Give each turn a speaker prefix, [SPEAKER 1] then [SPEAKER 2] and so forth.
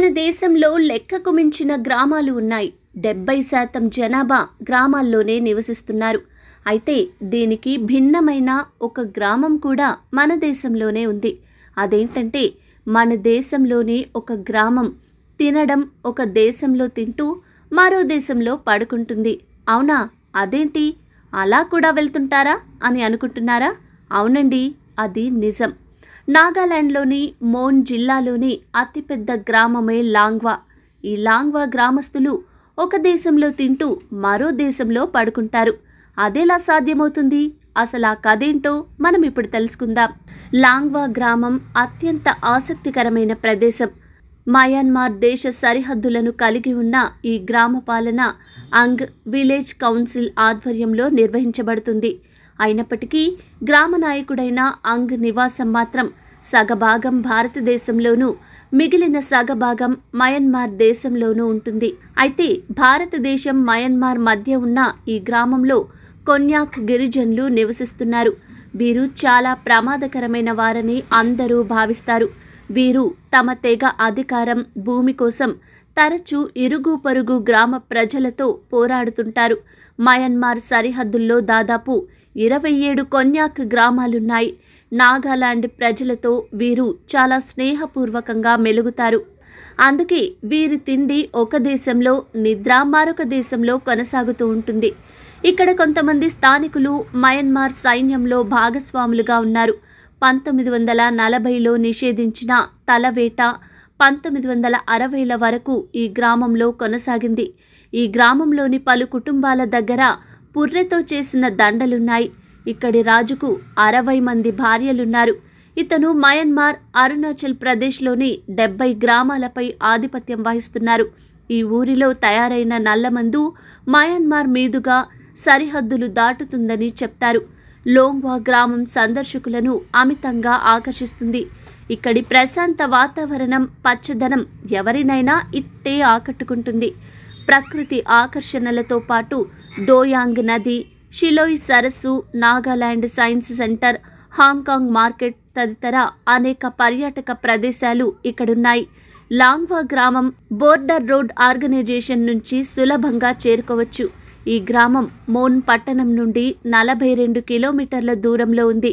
[SPEAKER 1] మన దేశంలో లెక్కకు మించిన గ్రామాలు ఉన్నాయి డెబ్బై శాతం జనాభా గ్రామాల్లోనే నివసిస్తున్నారు అయితే దీనికి భిన్నమైన ఒక గ్రామం కూడా మన దేశంలోనే ఉంది అదేంటంటే మన దేశంలోని ఒక గ్రామం తినడం ఒక దేశంలో తింటూ మరో దేశంలో పడుకుంటుంది అవునా అదేంటి అలా కూడా వెళ్తుంటారా అని అనుకుంటున్నారా అవునండి అది నిజం నాగాలాండ్లోని మోన్ జిల్లాలోని అతిపెద్ద గ్రామమే లాంగ్వా ఈ లాంగ్వా గ్రామస్తులు ఒక దేశంలో తింటూ మరో దేశంలో పడుకుంటారు అదేలా సాధ్యమవుతుంది అసలు ఆ కథేంటో మనం ఇప్పుడు తెలుసుకుందాం లాంగ్వా గ్రామం అత్యంత ఆసక్తికరమైన ప్రదేశం మయన్మార్ దేశ సరిహద్దులను కలిగి ఉన్న ఈ గ్రామ పాలన అంగ్ విలేజ్ కౌన్సిల్ ఆధ్వర్యంలో నిర్వహించబడుతుంది అయినప్పటికీ గ్రామ నాయకుడైన అంగ్ నివాసం మాత్రం సగభాగం భారతదేశంలోనూ మిగిలిన సగభాగం మయన్మార్ దేశంలోనూ ఉంటుంది అయితే భారతదేశం మయన్మార్ మధ్య ఉన్న ఈ గ్రామంలో కొన్యాక్ గిరిజనులు నివసిస్తున్నారు వీరు చాలా ప్రమాదకరమైన వారని అందరూ భావిస్తారు వీరు తమ తెగ అధికారం భూమి కోసం తరచూ ఇరుగు పరుగు గ్రామ ప్రజలతో పోరాడుతుంటారు మయన్మార్ సరిహద్దుల్లో దాదాపు ఇరవై ఏడు కొన్యాక్ గ్రామాలున్నాయి నాగాలాండ్ ప్రజలతో వీరు చాలా స్నేహపూర్వకంగా మెలుగుతారు అందుకే వీరి తిండి ఒక దేశంలో నిద్ర మరొక దేశంలో కొనసాగుతూ ఉంటుంది ఇక్కడ కొంతమంది స్థానికులు మయన్మార్ సైన్యంలో భాగస్వాములుగా ఉన్నారు పంతొమ్మిది వందల నలభైలో నిషేధించిన తలవేట పంతొమ్మిది వందల అరవైల వరకు ఈ గ్రామంలో కొనసాగింది ఈ గ్రామంలోని పలు కుటుంబాల దగ్గర పుర్రెతో చేసిన దండలున్నాయి ఇక్కడి రాజుకు అరవై మంది భార్యలున్నారు ఇతను మయన్మార్ అరుణాచల్ ప్రదేశ్లోని డెబ్బై గ్రామాలపై ఆధిపత్యం వహిస్తున్నారు ఈ ఊరిలో తయారైన నల్లమందు మయన్మార్ మీదుగా సరిహద్దులు దాటుతుందని చెప్తారు లోంగ్వా గ్రామం సందర్శకులను అమితంగా ఆకర్షిస్తుంది ఇక్కడి ప్రశాంత వాతావరణం పచ్చదనం ఎవరినైనా ఇట్టే ఆకట్టుకుంటుంది ప్రకృతి ఆకర్షణలతో పాటు దోయాంగ్ నది షిలోయ్ సరస్సు Nagaland science centre Hong Kong market తదితర అనేక పర్యాటక ప్రదేశాలు ఇక్కడున్నాయి లాంగ్వా గ్రామం బోర్డర్ రోడ్ ఆర్గనైజేషన్ నుంచి సులభంగా చేరుకోవచ్చు ఈ గ్రామం మోన్ పట్టణం నుండి నలభై రెండు కిలోమీటర్ల దూరంలో ఉంది